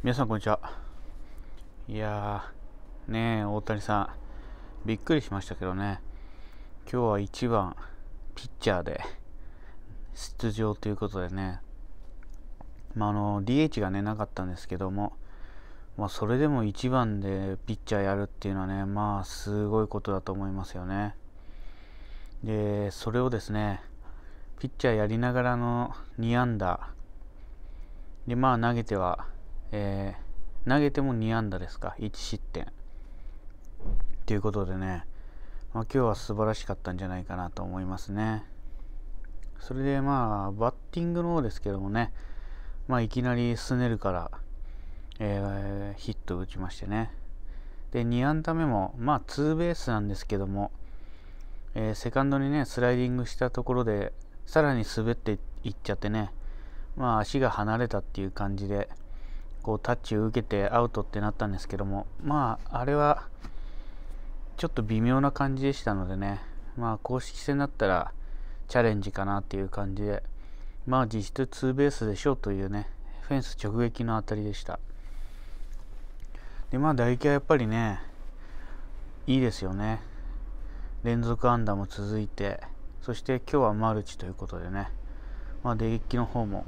皆さんこんにちはいやーねえ大谷さんびっくりしましたけどね今日は1番ピッチャーで出場ということでねまああの DH がねなかったんですけどもまあ、それでも1番でピッチャーやるっていうのはねまあすごいことだと思いますよねでそれをですねピッチャーやりながらの2安打でまあ投げてはえー、投げても2安打ですか1失点ということでね、まあ、今日は素晴らしかったんじゃないかなと思いますねそれでまあバッティングの方ですけどもね、まあ、いきなりスネルから、えー、ヒットを打ちましてねで2安打目もまあツーベースなんですけども、えー、セカンドにねスライディングしたところでさらに滑っていっちゃってねまあ足が離れたっていう感じでこうタッチを受けてアウトってなったんですけどもまああれはちょっと微妙な感じでしたのでねまあ公式戦だったらチャレンジかなっていう感じでまあ実質ツーベースでしょうというねフェンス直撃の当たりでしたでまあ打撃はやっぱりねいいですよね連続安打も続いてそして今日はマルチということでね、まあ、撃の方も、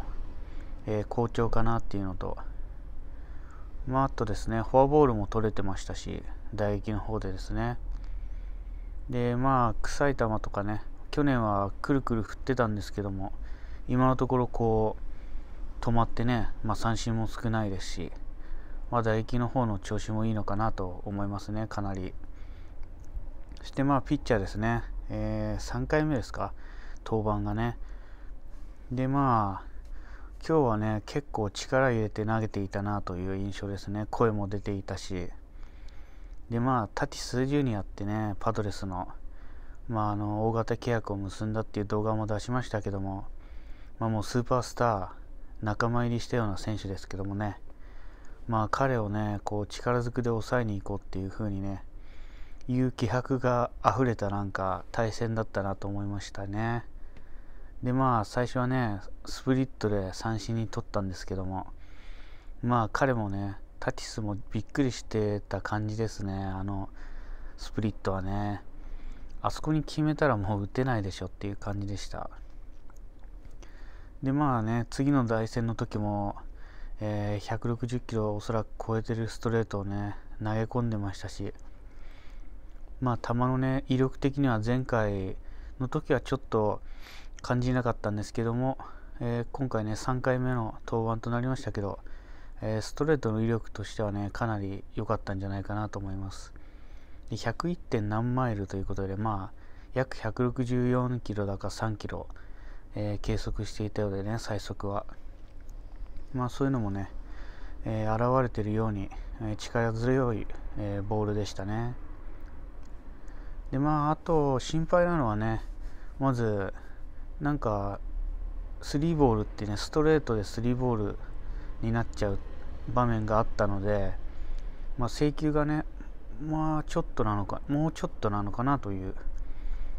えー、好調かなっていうのとまあ、あとですね、フォアボールも取れてましたし、打撃の方でですね。で、まあ、臭い球とかね、去年はくるくる振ってたんですけども、今のところこう、止まってね、まあ、三振も少ないですし、まあ、打撃の方の調子もいいのかなと思いますね、かなり。そして、まあ、ピッチャーですね、えー、3回目ですか、登板がね。で、まあ、今日はね結構力入れて投げていたなという印象ですね声も出ていたしでまあタティスジュニアってねパドレスの,、まあ、あの大型契約を結んだっていう動画も出しましたけども、まあ、もうスーパースター仲間入りしたような選手ですけどもねまあ彼をねこう力ずくで抑えに行こうっていう風にねいう気迫が溢れたなんか対戦だったなと思いましたね。でまあ最初はねスプリットで三振に取ったんですけどもまあ彼もねタティスもびっくりしてた感じですねあのスプリットはねあそこに決めたらもう打てないでしょっていう感じでしたでまあね次の対戦の時も、えー、160キロおそらく超えてるストレートをね投げ込んでましたしまあ球のね威力的には前回の時はちょっと感じなかったんですけども、えー、今回ね3回目の登板となりましたけど、えー、ストレートの威力としてはねかなり良かったんじゃないかなと思いますで101点何マイルということでまあ約164キロだか3キロ、えー、計測していたようでね最速はまあそういうのもね、えー、現れているように、え力強い、えボールでしたねでまああと心配なのはねまずなんかスリーボールってねストレートでスリーボールになっちゃう場面があったので、まあ、制球がねまあちょっとなのかもうちょっとなのかなという、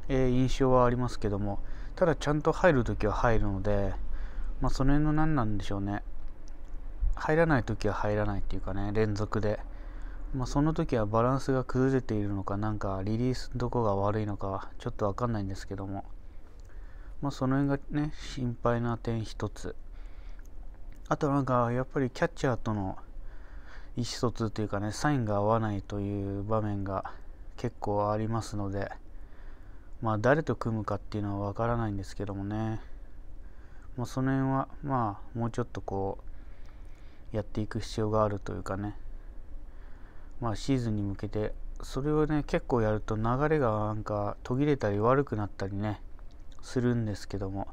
えー、印象はありますけどもただちゃんと入る時は入るので、まあ、その辺の何なんでしょうね入らない時は入らないっていうかね連続で、まあ、その時はバランスが崩れているのかなんかリリースどこが悪いのかちょっと分かんないんですけども。まあ、その辺がね心配な点一つあとなんかやっぱりキャッチャーとの意思疎通というかねサインが合わないという場面が結構ありますのでまあ誰と組むかっていうのは分からないんですけどもね、まあ、その辺はまあもうちょっとこうやっていく必要があるというかねまあシーズンに向けてそれをね結構やると流れがなんか途切れたり悪くなったりねするんですけども、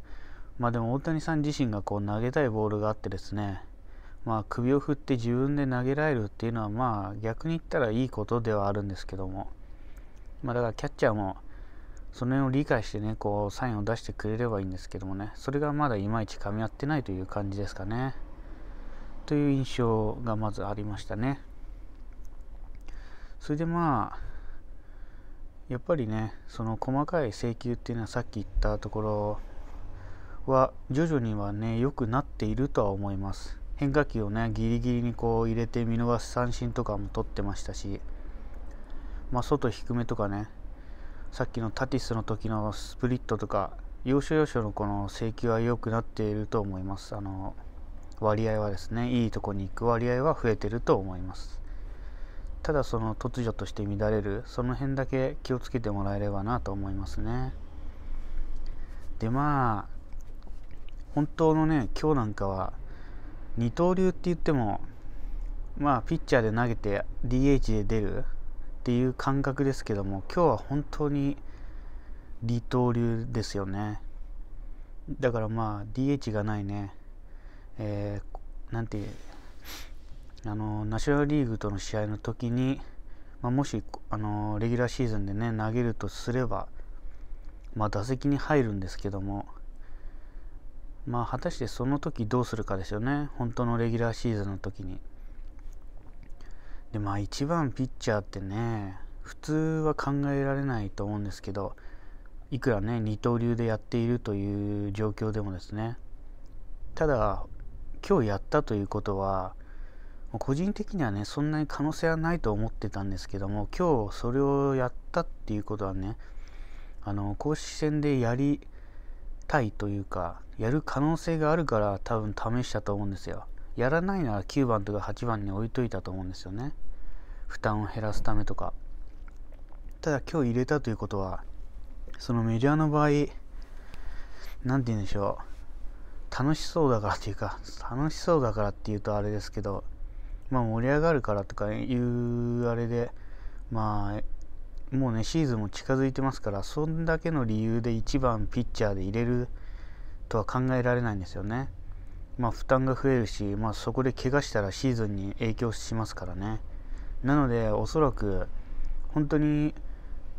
まあ、でも大谷さん自身がこう投げたいボールがあってですね、まあ、首を振って自分で投げられるっていうのはまあ逆に言ったらいいことではあるんですけども、まあ、だからキャッチャーもその辺を理解してねこうサインを出してくれればいいんですけどもねそれがまだいまいち噛み合ってないという感じですかねという印象がまずありましたねそれでまあやっぱりねその細かい請求っていうのはさっき言ったところは徐々にはね良くなっているとは思います変化球をねギリギリにこう入れて見逃す三振とかも取ってましたしまあ、外低めとかねさっきのタティスの時のスプリットとか要所要所のこの請求は良くなっていると思いますあの割合はですねいいとこに行く割合は増えてると思いますただその突如として乱れるその辺だけ気をつけてもらえればなと思いますねでまあ本当のね今日なんかは二刀流って言ってもまあピッチャーで投げて DH で出るっていう感覚ですけども今日は本当に二刀流ですよねだからまあ DH がないねえー、なんてあのナショナルリーグとの試合の時に、まあ、もしあのレギュラーシーズンでね投げるとすれば、まあ、打席に入るんですけども、まあ、果たしてその時どうするかですよね本当のレギュラーシーズンの時に。でまあ1番ピッチャーってね普通は考えられないと思うんですけどいくらね二刀流でやっているという状況でもですねただ今日やったということは個人的にはねそんなに可能性はないと思ってたんですけども今日それをやったっていうことはねあの公式戦でやりたいというかやる可能性があるから多分試したと思うんですよやらないなら9番とか8番に置いといたと思うんですよね負担を減らすためとかただ今日入れたということはそのメジャーの場合何て言うんでしょう楽しそうだからっていうか楽しそうだからっていうとあれですけどまあ、盛り上がるからとかいうあれで、まあ、もうね、シーズンも近づいてますから、そんだけの理由で1番ピッチャーで入れるとは考えられないんですよね。まあ、負担が増えるし、まあ、そこで怪我したらシーズンに影響しますからね。なので、おそらく、本当に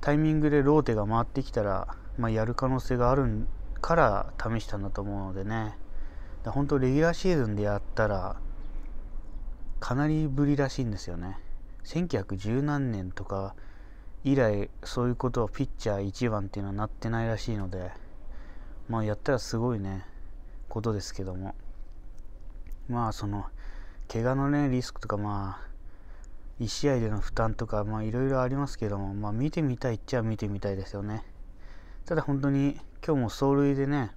タイミングでローテが回ってきたら、まあ、やる可能性があるから試したんだと思うのでね。本当、レギュラーシーズンでやったら、かなりぶりらしいんですよね1910何年とか以来そういうことはピッチャー1番っていうのはなってないらしいのでまあやったらすごいねことですけどもまあその怪我のねリスクとかまあ1試合での負担とかまあいろいろありますけどもまあ見てみたいっちゃ見てみたいですよねただ本当に今日も走塁でね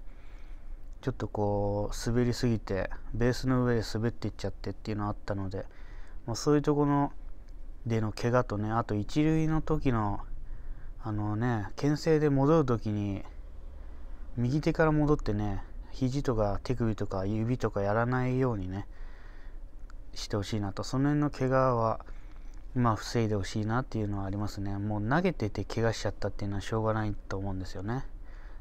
ちょっとこう滑りすぎてベースの上で滑っていっちゃってっていうのあったので、まあ、そういうところでの怪我とねあと一塁の時のあのね牽制で戻る時に右手から戻ってね肘とか手首とか指とかやらないようにねしてほしいなとその辺の怪我はまあ防いでほしいなっていうのはありますねもう投げてて怪我しちゃったっていうのはしょうがないと思うんですよね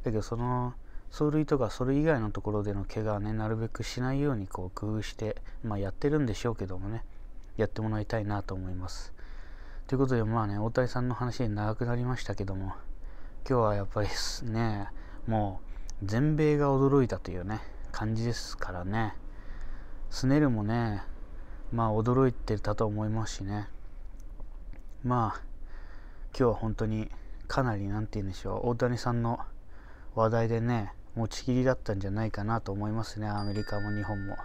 だけどその走塁とかそれ以外のところでの怪我はねなるべくしないようにこう工夫して、まあ、やってるんでしょうけどもねやってもらいたいなと思います。ということでまあね大谷さんの話長くなりましたけども今日はやっぱりねもう全米が驚いたというね感じですからねスネルもねまあ驚いてたと思いますしねまあ今日は本当にかなり何て言うんでしょう大谷さんの話題でね持ちきりだったんじゃないかなと思いますねアメリカも日本も。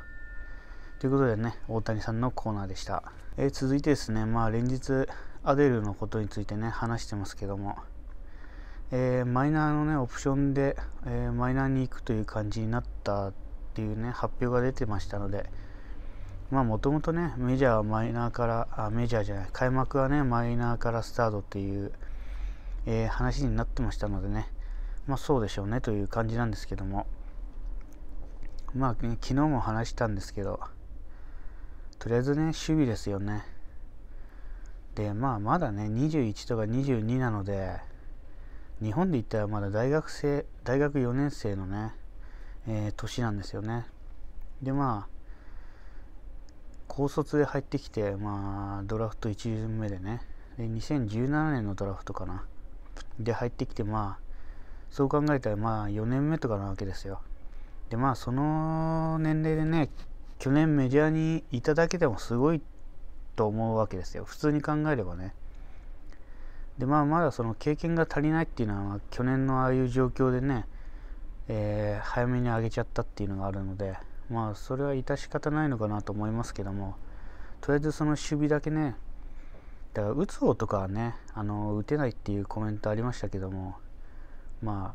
ということでね大谷さんのコーナーでした、えー、続いてですねまあ連日アデルのことについてね話してますけども、えー、マイナーのねオプションで、えー、マイナーに行くという感じになったっていうね発表が出てましたのでまあもともとねメジャーはマイナーからあメジャーじゃない開幕はねマイナーからスタートっていう、え話になってましたのでねまあそうでしょうねという感じなんですけどもまあ昨日も話したんですけどとりあえずね守備ですよねでまあまだね21とか22なので日本で言ったらまだ大学生大学4年生のね、えー、年なんですよねでまあ高卒で入ってきてまあドラフト1巡目でねで2017年のドラフトかなで入ってきてまあそう考えたらまあ4年目とかなわけですよでまあその年齢でね去年メジャーにいただけでもすごいと思うわけですよ普通に考えればねでまあまだその経験が足りないっていうのは去年のああいう状況でね、えー、早めに上げちゃったっていうのがあるのでまあそれは致し方ないのかなと思いますけどもとりあえずその守備だけねだから打つ方とかはねあの打てないっていうコメントありましたけどもまあ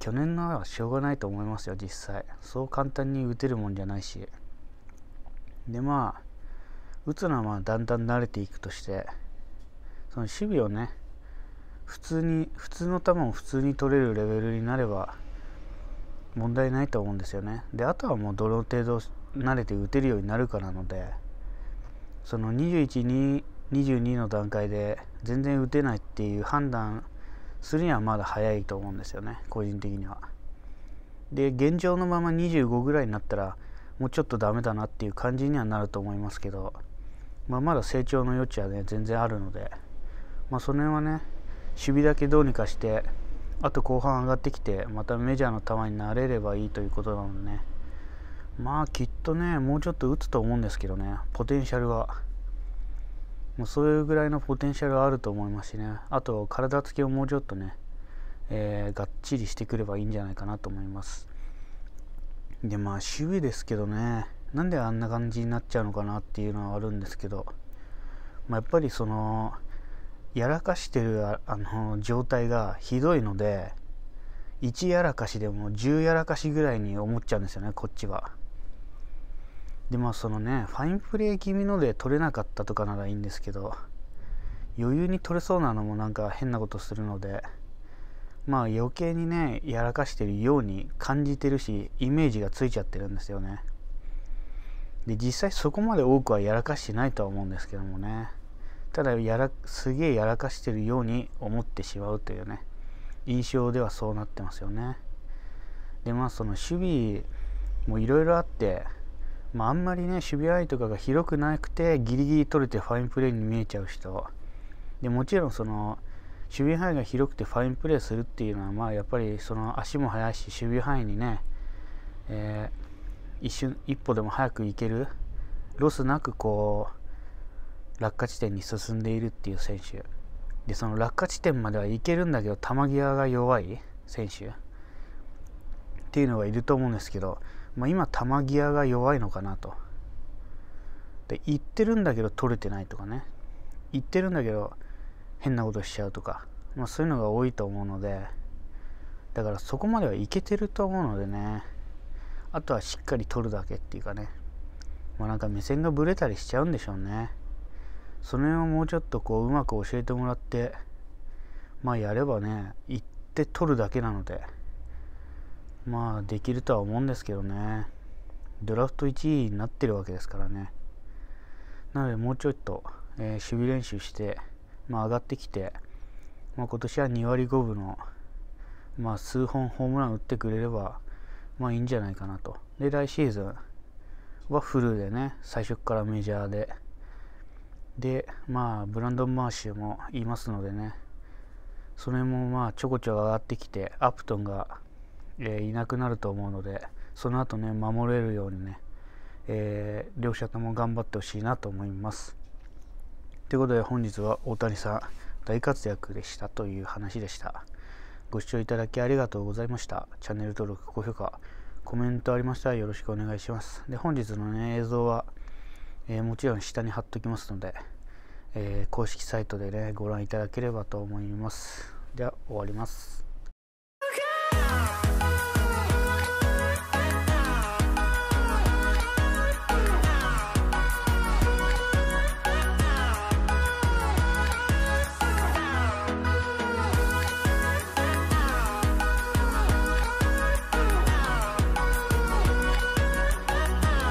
去年のはしょうがないと思いますよ実際そう簡単に打てるもんじゃないしでまあ打つのはまあだんだん慣れていくとしてその守備をね普通に普通の球を普通に取れるレベルになれば問題ないと思うんですよねであとはもうどの程度慣れて打てるようになるかなのでその2122の段階で全然打てないっていう判断するにはまだ早いと思うんですよね個人的にはで現状のまま25ぐらいになったらもうちょっとダメだなっていう感じにはなると思いますけど、まあ、まだ成長の余地はね全然あるので、まあ、その辺はね守備だけどうにかしてあと後半上がってきてまたメジャーの球になれればいいということなのでねまあきっとねもうちょっと打つと思うんですけどねポテンシャルはもうそういうぐらいのポテンシャルはあると思いますしねあと体つきをもうちょっとね、えー、がっちりしてくればいいんじゃないかなと思いますでまあ守備ですけどねなんであんな感じになっちゃうのかなっていうのはあるんですけど、まあ、やっぱりそのやらかしてるあの状態がひどいので1やらかしでも10やらかしぐらいに思っちゃうんですよねこっちは。でまあそのねファインプレー気味ので取れなかったとかならいいんですけど余裕に取れそうなのもなんか変なことするのでまあ余計にねやらかしてるように感じてるしイメージがついちゃってるんですよねで実際そこまで多くはやらかしてないとは思うんですけどもねただやらすげえやらかしてるように思ってしまうというね印象ではそうなってますよねでまあその守備もいろいろあってまあ、あんまりね守備ラとかが広くなくてギリギリ取れてファインプレーに見えちゃう人でもちろんその守備範囲が広くてファインプレーするっていうのは、まあ、やっぱりその足も速いし守備範囲にね、えー、一瞬一歩でも早く行けるロスなくこう落下地点に進んでいるっていう選手でその落下地点まではいけるんだけど球際が弱い選手っていうのがいると思うんですけどまあ、今球際が弱いのかなとで言ってるんだけど取れてないとかね言ってるんだけど変なことしちゃうとか、まあ、そういうのが多いと思うのでだからそこまではいけてると思うのでねあとはしっかり取るだけっていうかねまあ、なんか目線がぶれたりしちゃうんでしょうねその辺をもうちょっとこううまく教えてもらってまあやればね行って取るだけなので。まあできるとは思うんですけどねドラフト1位になってるわけですからねなのでもうちょっと、えー、守備練習して、まあ、上がってきて、まあ、今年は2割5分の、まあ、数本ホームラン打ってくれれば、まあ、いいんじゃないかなとで来シーズンはフルでね最初からメジャーででまあブランドン・マーシュもいますのでねそれもまあちょこちょこ上がってきてアプトンがえー、いなくなると思うのでその後ね守れるようにね、えー、両者とも頑張ってほしいなと思います。ということで本日は大谷さん大活躍でしたという話でした。ご視聴いただきありがとうございました。チャンネル登録、高評価、コメントありましたらよろしくお願いします。で、本日の、ね、映像は、えー、もちろん下に貼っときますので、えー、公式サイトでね、ご覧いただければと思います。では、終わります。